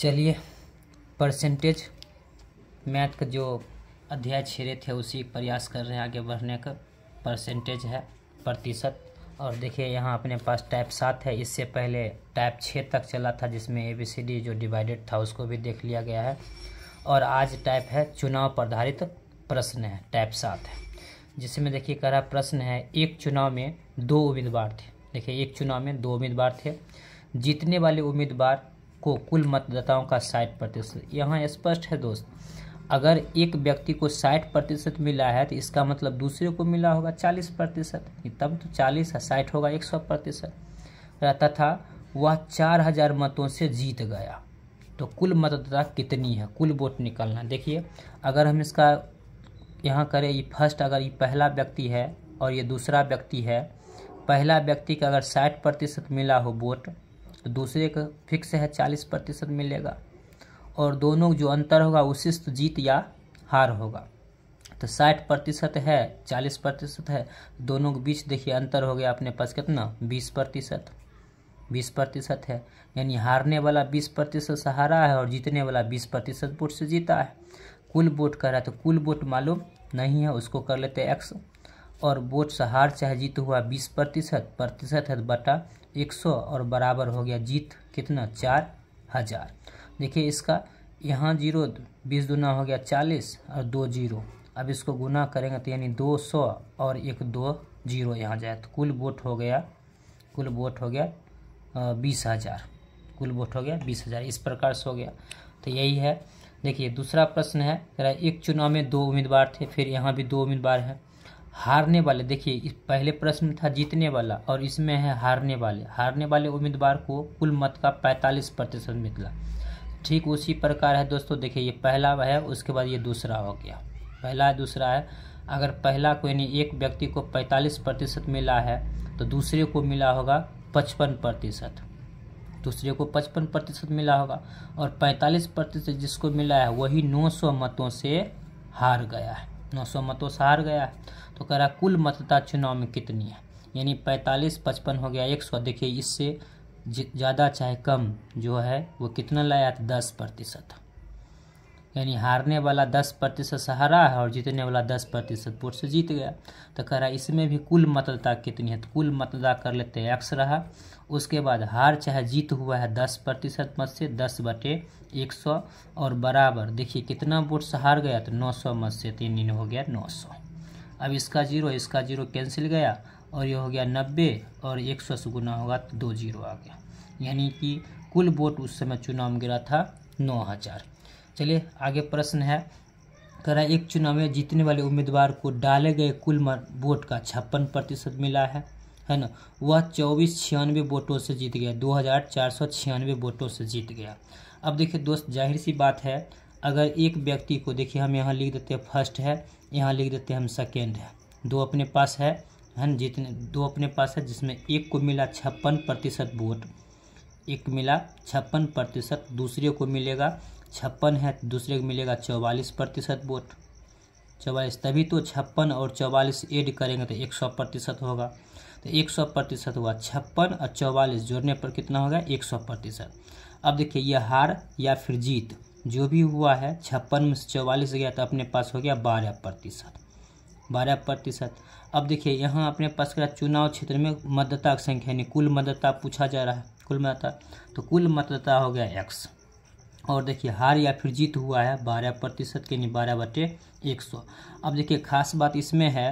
चलिए percentage math का जो अध्याय छेड़े थे उसी प्रयास कर रहे हैं आगे बढ़ने का परसेंटेज है प्रतिशत और देखिए यहाँ अपने पास टाइप सात है इससे पहले टाइप छः तक चला था जिसमें ए बी सी डी जो डिवाइडेड था उसको भी देख लिया गया है और आज टाइप है चुनाव पर आधारित प्रश्न है टाइप सात है जिसमें देखिए कह रहा प्रश्न है एक चुनाव में दो उम्मीदवार थे देखिए एक चुनाव में दो उम्मीदवार थे जीतने वाले उम्मीदवार को कुल मतदाताओं का साठ प्रतिशत यहाँ स्पष्ट है दोस्त अगर एक व्यक्ति को साठ प्रतिशत मिला है तो इसका मतलब दूसरे को मिला होगा चालीस प्रतिशत तब तो चालीस साठ होगा एक सौ प्रतिशत तथा वह चार हजार मतों से जीत गया तो कुल मतदाता कितनी है कुल वोट निकलना देखिए अगर हम इसका यहाँ करें ये फर्स्ट अगर ये पहला व्यक्ति है और ये दूसरा व्यक्ति है पहला व्यक्ति का अगर साठ प्रतिशत मिला हो वोट तो दूसरे का फिक्स है चालीस प्रतिशत मिलेगा और दोनों जो अंतर होगा उसी से तो जीत या हार होगा तो साठ प्रतिशत है चालीस प्रतिशत है दोनों के बीच देखिए अंतर हो गया अपने पास कितना बीस प्रतिशत बीस प्रतिशत है यानी हारने वाला बीस प्रतिशत से हारा है और जीतने वाला बीस प्रतिशत वोट से जीता है कुल वोट कर रहा है तो कुल वोट मालूम नहीं है उसको कर लेते एक्स और सहार चाहे जीत हुआ बीस प्रतिशत प्रतिशत है बटा एक सौ और बराबर हो गया जीत कितना चार हजार देखिए इसका यहाँ जीरो बीस दुना हो गया चालीस और दो जीरो अब इसको गुना करेंगे तो यानी दो सौ और एक दो जीरो यहाँ जाए तो कुल वोट हो गया कुल वोट हो गया बीस हज़ार कुल वोट हो गया बीस हज़ार इस प्रकार से हो गया तो यही है देखिए दूसरा प्रश्न है एक चुनाव में दो उम्मीदवार थे फिर यहाँ भी दो उम्मीदवार हैं हारने वाले देखिए इस पहले प्रश्न था जीतने वाला और इसमें है हारने वाले हारने वाले उम्मीदवार को कुल मत का 45 प्रतिशत मिला ठीक उसी प्रकार है दोस्तों देखिए ये पहला है उसके बाद ये दूसरा हो गया पहला है दूसरा है अगर पहला को यानी एक व्यक्ति को 45 प्रतिशत मिला है तो दूसरे को मिला होगा पचपन प्रतिशत दूसरे को पचपन प्रतिशत मिला होगा और पैंतालीस प्रतिशत जिसको मिला है वही नौ सौ मतों से हार गया है नौ सौ मतों से हार गया तो कह रहा कुल मतदाता चुनाव में कितनी है यानी पैंतालीस पचपन हो गया एक सौ देखिए इससे ज़्यादा चाहे कम जो है वो कितना लाया था दस प्रतिशत यानी हारने वाला दस प्रतिशत से हारा है और जीतने वाला दस प्रतिशत वोट से जीत गया तो कह रहा है इसमें भी कुल मतदाता कितनी है तो कुल मतदाता कर लेते हैं एक्स रहा उसके बाद हार चाहे जीत हुआ है दस प्रतिशत मत से दस बटे एक सौ और बराबर देखिए कितना वोट से हार गया तो नौ सौ मत से तीन दिन हो गया नौ सौ अब इसका जीरो इसका जीरो कैंसिल गया और ये हो गया नब्बे और एक सौ से गुना होगा तो दो जीरो आ गया यानी कि कुल वोट उस समय चुनाव में गिरा था नौ हज़ार चलिए आगे प्रश्न है कह रहा है एक चुनाव में जीतने वाले उम्मीदवार को डाले गए कुल वोट का छप्पन प्रतिशत मिला है है ना वह चौबीस छियानवे वोटों से जीत गया दो हज़ार चार सौ छियानवे वोटों से जीत गया अब देखिए दोस्त जाहिर सी बात है अगर एक व्यक्ति को देखिए हम यहाँ लिख देते हैं फर्स्ट है यहाँ लिख देते हैं हम सेकेंड है दो अपने पास है है जितने दो अपने पास है जिसमें एक को मिला छप्पन प्रतिशत वोट एक मिला छप्पन प्रतिशत दूसरे को मिलेगा छप्पन है तो दूसरे को मिलेगा चौवालीस प्रतिशत वोट चौवालीस तभी तो छप्पन और चौवालीस ऐड करेंगे तो एक सौ प्रतिशत होगा तो एक सौ प्रतिशत हुआ छप्पन और चौवालीस जोड़ने पर कितना होगा एक सौ प्रतिशत अब देखिए यह हार या फिर जीत जो भी हुआ है छप्पन में से चौवालीस गया तो अपने पास हो गया बारह प्रतिशत बारह प्रतिशत अब देखिए यहाँ अपने पास का चुनाव क्षेत्र में मतदाता संख्या यानी कुल मतदाता पूछा जा रहा है कुल मतदाता तो कुल मतदाता हो गया एक्स और देखिए हार या फिर जीत हुआ है बारह प्रतिशत के नहीं बारह बटे एक सौ अब देखिए खास बात इसमें है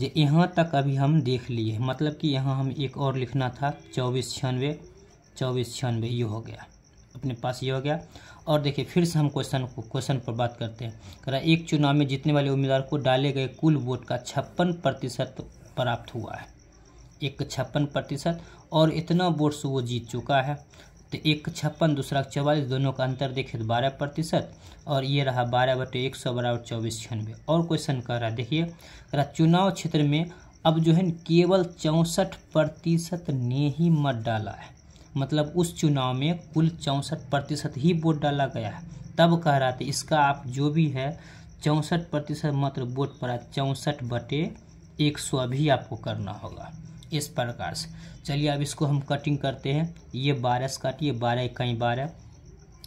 जो यहाँ तक अभी हम देख लिए मतलब कि यहाँ हम एक और लिखना था चौबीस छियानवे चौबीस छियानवे ये हो गया अपने पास ये हो गया और देखिए फिर से हम क्वेश्चन को क्वेश्चन पर बात करते हैं करा एक चुनाव में जीतने वाले उम्मीदवार को डाले गए कुल वोट का छप्पन प्रतिशत प्राप्त हुआ है एक छप्पन प्रतिशत और इतना वोट से वो जीत चुका है तो एक छप्पन दूसरा चवालीस दोनों का अंतर देखिए तो बारह प्रतिशत और ये रहा बारह बटे एक सौ बराबर चौबीस छियानवे और क्वेश्चन कह रहा है देखिए रहा चुनाव क्षेत्र में अब जो है केवल चौंसठ प्रतिशत ने ही मत डाला है मतलब उस चुनाव में कुल चौंसठ प्रतिशत ही वोट डाला गया है तब कह रहा था इसका आप जो भी है चौंसठ प्रतिशत मात्र वोट पड़ा चौंसठ बटे एक सौ भी आपको करना होगा इस प्रकार से चलिए अब इसको हम कटिंग करते हैं ये बारह से काटिए बारह इक्कीस बारह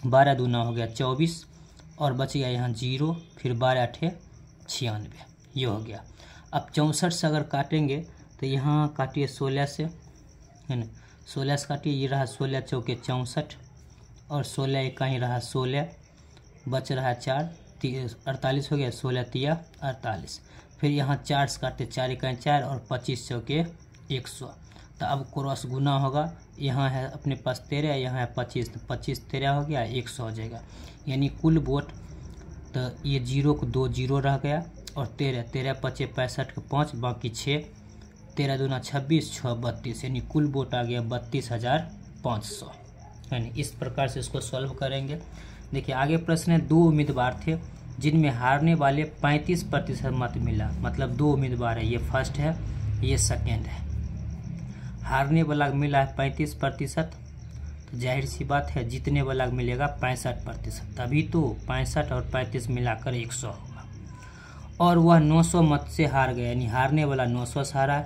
बारह दूना हो गया चौबीस और बच गया यहाँ जीरो फिर बारह अठे छियानवे ये हो गया अब चौंसठ से अगर काटेंगे तो यहाँ काटिए सोलह से है ना सोलह से काटिए ये रहा सोलह चौके चौंसठ और सोलह इक्कीस रहा सोलह बच रहा चार अड़तालीस हो गया सोलह तिया अड़तालीस फिर यहाँ चार से काटते चार इक्कीस चार और पच्चीस चौके एक सौ तो अब क्रॉस गुना होगा यहाँ है अपने पास तेरह यहाँ है पच्चीस तो पच्चीस तेरह हो गया एक सौ हो जाएगा यानी कुल वोट तो ये जीरो को दो जीरो रह गया और तेरह तेरह पच्चीस पैंसठ के पाँच बाकी छः तेरह दूना छब्बीस छः बत्तीस यानी कुल वोट आ गया बत्तीस हज़ार पाँच सौ यानी इस प्रकार से इसको सॉल्व करेंगे देखिए आगे प्रश्न है दो उम्मीदवार थे जिनमें हारने वाले पैंतीस प्रतिशत मत मिला मतलब दो उम्मीदवार है ये फर्स्ट है ये सेकेंड है हारने वाला मिला है पैंतीस प्रतिशत तो जाहिर सी बात है जीतने वाला मिलेगा पैंसठ प्रतिशत तभी तो पैंसठ और पैंतीस मिलाकर एक सौ होगा और वह नौ सौ मत से हार गया यानी हारने वाला नौ सौ से हारा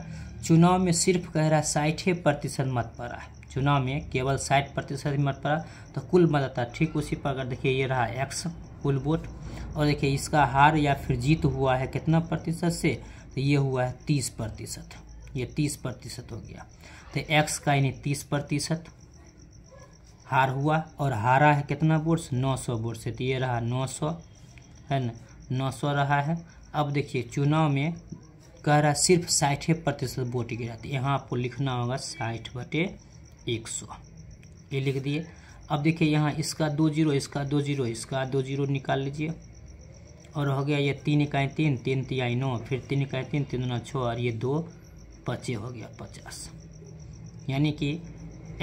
चुनाव में सिर्फ कह रहा है साठे प्रतिशत मत पड़ा है चुनाव में केवल साठ प्रतिशत मत पड़ा तो कुल मत आता ठीक उसी पर अगर देखिए ये रहा एक्स कुल वोट और देखिए इसका हार या फिर जीत हुआ है कितना प्रतिशत से तो ये हुआ है तीस प्रतिशत ये तीस प्रतिशत हो गया तो एक्स का यानी तीस प्रतिशत हार हुआ और हारा है कितना बोर्ड्स नौ सौ बोर्ड से तो ये रहा नौ सौ है ना नौ सौ रहा है अब देखिए चुनाव में कह रहा सिर्फ साठे प्रतिशत वोट गिरा तो यहाँ आपको लिखना होगा साठ बटे एक सौ ये लिख दिए अब देखिए यहाँ इसका दो जीरो इसका दो जीरो इसका दो जीरो निकाल लीजिए और हो गया ये तीन इकाई तीन तीन तिहाई नौ फिर तीन इकाई तीन तीन नौ छः और ये दो पचे हो गया पचास यानी कि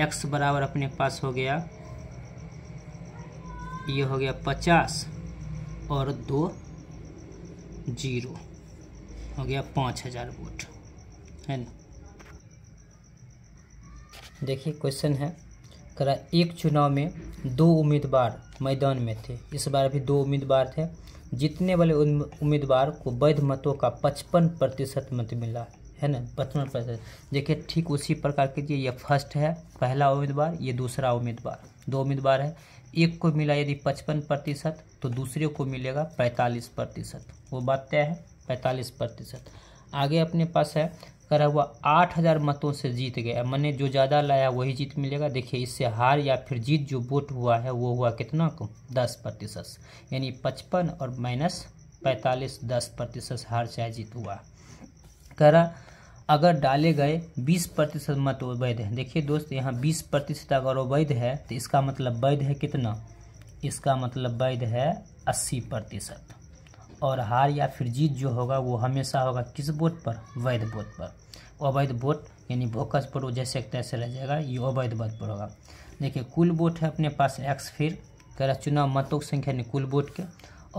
एक्स बराबर अपने पास हो गया ये हो गया पचास और दो जीरो हो गया पाँच हज़ार वोट है ना देखिए क्वेश्चन है करा एक चुनाव में दो उम्मीदवार मैदान में थे इस बार भी दो उम्मीदवार थे जितने वाले उम्मीदवार को वैध मतों का पचपन प्रतिशत मत मिला है ना पचपन प्रतिशत देखिए ठीक उसी प्रकार कीजिए ये फर्स्ट है पहला उम्मीदवार ये दूसरा उम्मीदवार दो उम्मीदवार है एक को मिला यदि पचपन प्रतिशत तो दूसरे को मिलेगा पैंतालीस प्रतिशत वो बात तय है पैंतालीस प्रतिशत आगे अपने पास है करा हुआ आठ हज़ार मतों से जीत गया मैंने जो ज़्यादा लाया वही जीत मिलेगा देखिए इससे हार या फिर जीत जो वोट हुआ है वो हुआ कितना को दस प्रतिशत यानी पचपन और माइनस पैंतालीस दस प्रतिशत हार चाहे जीत हुआ तरह अगर डाले गए 20 प्रतिशत मत वैध है देखिए दोस्त यहाँ 20 प्रतिशत अगर वैध है तो इसका मतलब वैध है कितना इसका मतलब वैध है 80 प्रतिशत और हार या फिर जीत जो होगा वो हमेशा होगा किस वोट पर वैध वोट पर अवैध वोट यानी भोकस पर वो जैसे तैसे रह जाएगा ये अवैध वोट पर होगा देखिए कुल वोट है अपने पास एक्स फिर कह रहा चुनाव मतों की संख्या यानी कुल वोट के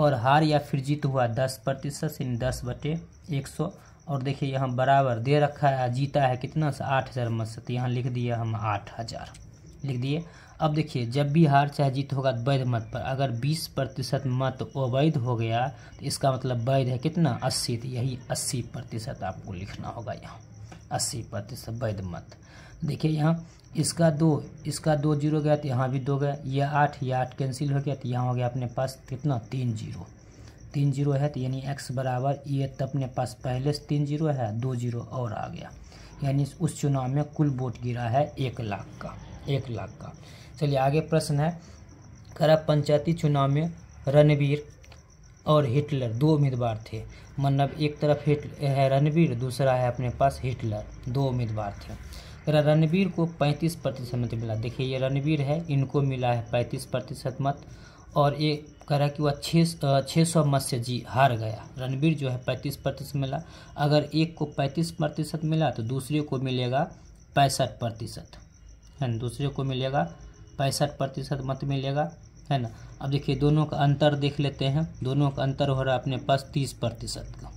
और हार या फिर जीत हुआ दस प्रतिशत यानी दस बटे एक सौ और देखिए यहाँ बराबर दे रखा है जीता है कितना से आठ हज़ार मत यहाँ लिख दिया हम आठ हज़ार लिख दिए अब देखिए जब भी हार चाहे जीत होगा तो वैध मत पर अगर 20 प्रतिशत मत अवैध हो गया तो इसका मतलब वैध है कितना 80 तो यही 80 प्रतिशत आपको लिखना होगा यहाँ 80 प्रतिशत वैध मत देखिए यहाँ इसका दो इसका दो जीरो गया तो यहाँ भी दो गया यह आठ या आठ कैंसिल हो गया तो यहाँ हो गया अपने पास कितना तीन जीरो तीन जीरो है तो यानी एक्स बराबर ये तो अपने पास पहले से तीन जीरो है दो जीरो और आ गया यानी उस चुनाव में कुल वोट गिरा है एक लाख का एक लाख का चलिए आगे प्रश्न है खराब पंचायती चुनाव में रणवीर और हिटलर दो उम्मीदवार थे मतलब एक तरफ हिट है रणवीर दूसरा है अपने पास हिटलर दो उम्मीदवार थे जरा रणवीर को 35 प्रतिशत मत मिला देखिए ये रणवीर है इनको मिला है 35 प्रतिशत मत और ये कह रहा है कि वह छः छः सौ मत से जी हार गया रणबीर जो है पैंतीस प्रतिशत मिला अगर एक को पैंतीस प्रतिशत मिला तो दूसरे को मिलेगा पैंसठ प्रतिशत है ना दूसरे को मिलेगा पैंसठ प्रतिशत मत मिलेगा है ना अब देखिए दोनों का अंतर देख लेते हैं दोनों का अंतर हो रहा है अपने पास तीस प्रतिशत का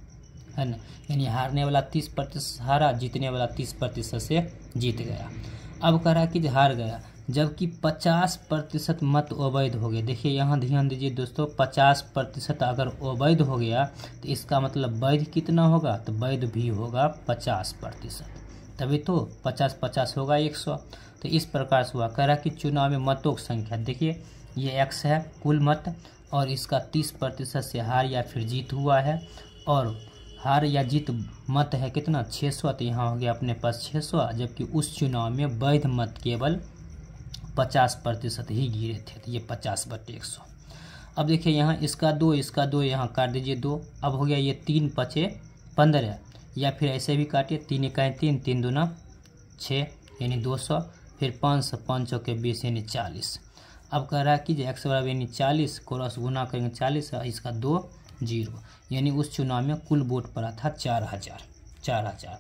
है ना यानी हारने वाला तीस प्रतिशत हारा जीतने वाला तीस प्रतिशत से जीत गया अब कह रहा है कि हार गया जबकि 50 प्रतिशत मत अवैध हो गए देखिए यहाँ ध्यान दीजिए दोस्तों 50 प्रतिशत अगर अवैध हो गया तो इसका मतलब वैध कितना होगा तो वैध भी होगा 50 प्रतिशत तभी तो 50 50 होगा 100 तो इस प्रकार से हुआ कह रहा कि चुनाव में मतों की संख्या देखिए ये एक्स है कुल मत और इसका तीस प्रतिशत से हार या फिर जीत हुआ है और हार या जीत मत है कितना 600 तो यहाँ हो गया अपने पास 600 जबकि उस चुनाव में वैध मत केवल पचास प्रतिशत ही गिरे थे तो ये पचास बटे एक सौ अब देखिए यहाँ इसका दो इसका दो यहाँ काट दीजिए दो अब हो गया ये तीन पचे पंद्रह या फिर ऐसे भी काटिए तीन इकाएँ तीन तीन दोना छः यानी दो सौ फिर पाँच सौ पाँच सौ के बीस यानी चालीस अब कह रहा है कि एक्स बराबर यानी चालीस क्रॉस गुना करेंगे चालीस तो इसका दो जीरो यानी उस चुनाव में कुल वोट पड़ा था चार हज़ार चार हज़ार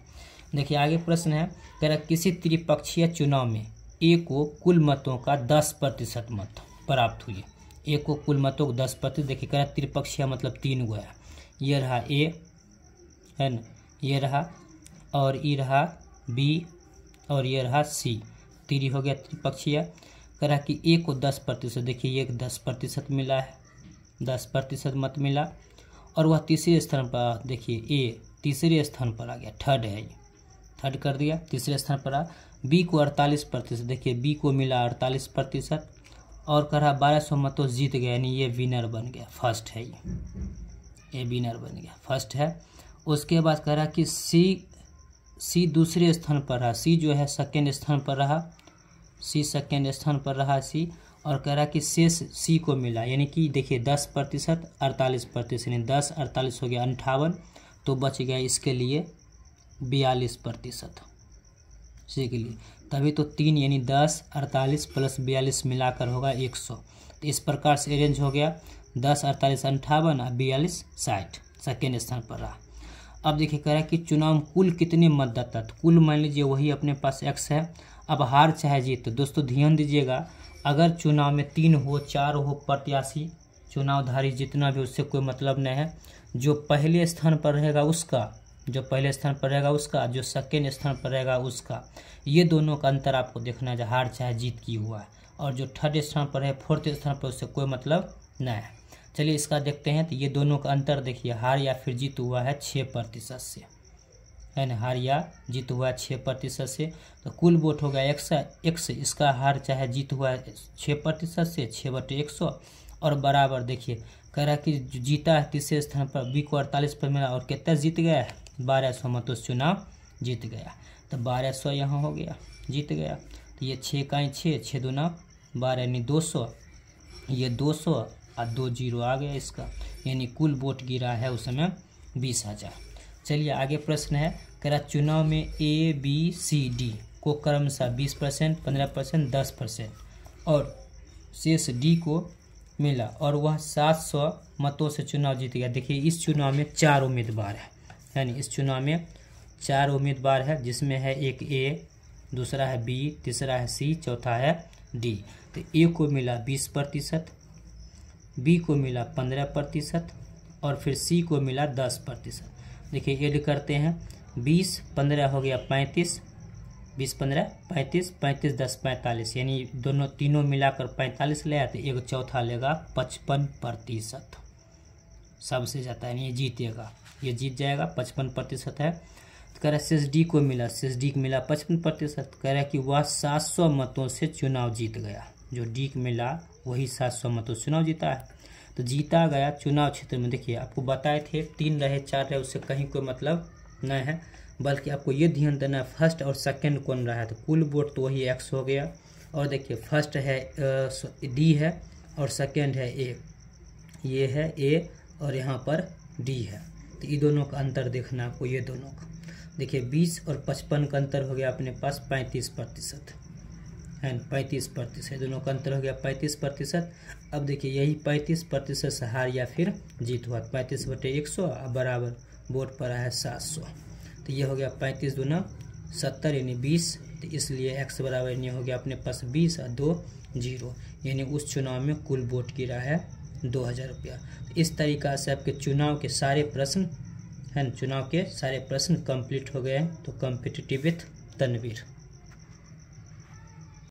देखिए आगे प्रश्न है कह रहा किसी त्रिपक्षीय चुनाव में ए को कुल मतों का दस प्रतिशत मत प्राप्त हुए ए को कुल मतों को दस प्रतिशत देखिए कह रहा त्रिपक्षीय मतलब तीन गो है ये रहा ए है ना ये रहा और ये रहा बी और ये रहा सी तीरी हो गया त्रिपक्षीय कह रहा कि ए को दस प्रतिशत देखिए ये दस प्रतिशत मिला है दस प्रतिशत मत मिला और वह तीसरे स्थान पर देखिए ए तीसरे स्थान पर आ गया थर्ड है ये थर्ड कर दिया तीसरे स्थान पर आ बी को अड़तालीस प्रतिशत देखिए बी को मिला अड़तालीस प्रतिशत और कह रहा बारह सौ मतों तो जीत गया यानी ये विनर बन गया फर्स्ट है ये ये विनर बन गया फर्स्ट है उसके बाद कह रहा कि सी सी दूसरे स्थान पर रहा सी जो है सेकेंड स्थान पर रहा सी सेकेंड स्थान पर रहा सी और कह रहा कि शेष सी को मिला यानी कि देखिए दस प्रतिशत अड़तालीस प्रतिशत यानी दस अड़तालीस हो गया अंठावन तो बच गया इसके लिए बयालीस प्रतिशत सी के लिए तभी तो तीन यानी दस अड़तालीस प्लस बयालीस मिलाकर होगा एक सौ तो इस प्रकार से अरेंज हो गया दस अड़तालीस अंठावन और बयालीस साठ सेकेंड स्थान पर रहा अब देखिए कह रहा है कि चुनाव में कुल कितने मतदाता तो कुल मान लीजिए वही अपने पास एक्स है अब हार चाहे जीत तो दोस्तों ध्यान दीजिएगा अगर चुनाव में तीन हो चार हो प्रत्याशी चुनावधारी जितना भी उससे कोई मतलब नहीं है जो पहले स्थान पर रहेगा उसका जो पहले स्थान पर रहेगा उसका जो सेकेंड स्थान पर रहेगा उसका ये दोनों का अंतर आपको देखना है हार चाहे जीत की हुआ है और जो थर्ड स्थान पर है फोर्थ स्थान पर उससे कोई मतलब न है चलिए इसका देखते हैं तो ये दोनों का अंतर देखिए हार या फिर जीत हुआ है छः प्रतिशत से है ना हार या जीत हुआ है छः प्रतिशत से तो कुल वोट होगा एक सौ एक से इसका हार चाहे जीत हुआ है छः प्रतिशत से छः बटे एक सौ और बराबर देखिए कह रहा कि जीता है तीसरे स्थान पर बी को अड़तालीस पर मिला और कितना जीत गया है बारह सौ मतों से चुनाव जीत गया तो बारह सौ यहाँ हो गया जीत गया तो ये छः का छः छः दो दुना बारह यानी दो सौ ये दो सौ और दो जीरो आ गया इसका यानी कुल वोट गिरा है उस समय बीस हजार चलिए आगे प्रश्न है करा चुनाव में ए बी सी डी को क्रमशः बीस परसेंट पंद्रह परसेंट दस परसेंट और शेष डी को मिला और वह सात सौ मतों से चुनाव जीत गया देखिए इस चुनाव में चार उम्मीदवार हैं यानी इस चुनाव में चार उम्मीदवार है जिसमें है एक ए दूसरा है बी तीसरा है सी चौथा है डी तो ए को मिला बीस प्रतिशत बी को मिला पंद्रह प्रतिशत और फिर सी को मिला दस प्रतिशत देखिए एड करते हैं बीस पंद्रह हो गया पैंतीस बीस पंद्रह पैंतीस पैंतीस दस पैंतालीस यानी दोनों तीनों मिलाकर पैंतालीस ले आते तो एक चौथा लेगा पचपन प्रतिशत सबसे ज़्यादा यानी जीतेगा ये जीत जाएगा पचपन प्रतिशत है तो कह रहा है सेस डी को मिला एस डी को मिला पचपन प्रतिशत कह रहा है कि वह सात सौ मतों से चुनाव जीत गया जो डी को मिला वही सात सौ मतों से चुनाव जीता है तो जीता गया चुनाव क्षेत्र में देखिए आपको बताए थे तीन रहे चार रहे उससे कहीं कोई मतलब नहीं है बल्कि आपको ये ध्यान देना है फर्स्ट और सेकेंड कौन रहा है तो कुल वोट तो वही एक्स हो गया और देखिए फर्स्ट है डी है और सेकेंड है ए ये है ए और यहाँ पर डी है तो ये दोनों का अंतर देखना आपको ये दोनों का देखिए बीस और पचपन का अंतर हो गया अपने पास पैंतीस प्रतिशत है पैंतीस प्रतिशत दोनों का अंतर हो गया पैंतीस प्रतिशत अब देखिए यही पैंतीस प्रतिशत से हार या फिर जीत हुआ पैंतीस बटे एक सौ बराबर बोर्ड पर आया सात सौ तो ये हो गया पैंतीस दोनों सत्तर यानी बीस तो इसलिए एक्स बराबर यानी हो गया अपने पास बीस और दो जीरो यानी उस चुनाव में कुल वोट गिरा है दो हज़ार रुपया तो इस तरीका से आपके चुनाव के सारे प्रश्न है चुनाव के सारे प्रश्न कंप्लीट हो गए हैं तो कम्पिटिटिव विथ तनवीर